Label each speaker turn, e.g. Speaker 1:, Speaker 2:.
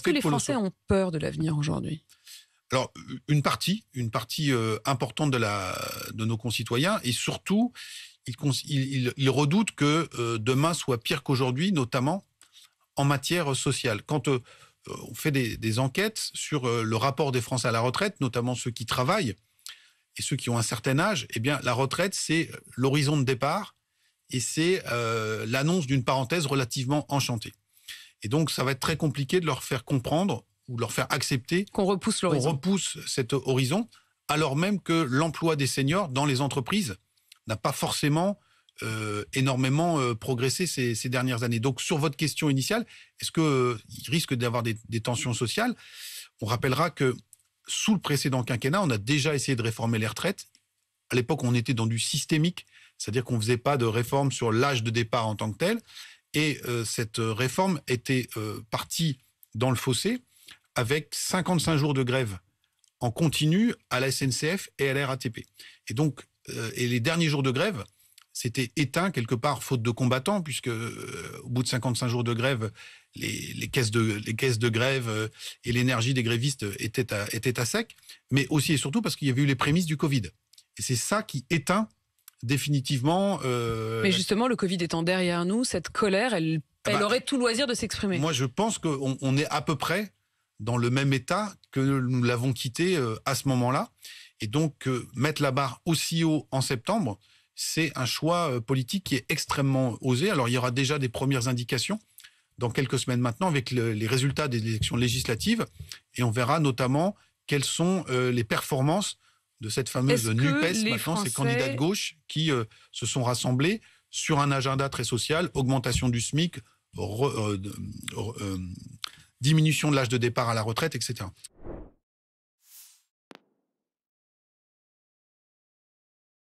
Speaker 1: Est-ce que les Français
Speaker 2: ont peur de l'avenir aujourd'hui alors, une partie, une partie euh, importante de, nos concitoyens, et surtout, ils, redoutent que euh, demain soit pire qu'aujourd'hui, notamment en matière sociale. Quand euh, on fait des, des enquêtes sur le rapport des Français à la retraite, notamment ceux qui travaillent et ceux qui ont un certain âge, eh bien, la retraite, c'est l'horizon de départ et c'est l'annonce d'une parenthèse relativement enchantée. Et donc, ça va être très compliqué de leur faire comprendre ou leur faire accepter qu'on repousse cet horizon, alors même que l'emploi des seniors dans les entreprises n'a pas forcément euh, énormément euh, progressé ces, dernières années. Donc, sur votre question initiale, est-ce qu'il euh, risque d'avoir des, des, tensions sociales On rappellera que sous le précédent quinquennat, on a déjà essayé de réformer les retraites. À l'époque, on était dans du systémique, c'est-à-dire qu'on ne faisait pas de réforme sur l'âge de départ en tant que tel, et euh, cette euh, réforme était euh, partie dans le fossé avec 55 jours de grève en continu à la SNCF et à la RATP. Et donc, et les derniers jours de grève, c'était éteint quelque part faute de combattants puisque au bout de 55 jours de grève les, caisses de grève et l'énergie des grévistes étaient à sec mais aussi et surtout parce qu'il y avait eu les prémices du Covid et c'est ça qui éteint définitivement. Euh, Mais justement, le Covid étant derrière nous, cette colère, elle, ah bah, elle aurait tout loisir de s'exprimer. Moi, je pense qu'on est à peu près dans le même état que nous l'avons quitté euh, à ce moment-là. Et donc, euh, mettre la barre aussi haut en septembre, c'est un choix politique qui est extrêmement osé. Alors, il y aura déjà des premières indications dans quelques semaines maintenant avec les résultats des élections législatives. Et on verra notamment quelles sont les performances de cette fameuse NUPES, maintenant, ces candidats de gauche qui euh, se sont rassemblés sur un agenda très social, augmentation du SMIC, euh, euh, diminution de l'âge de départ à la retraite, etc.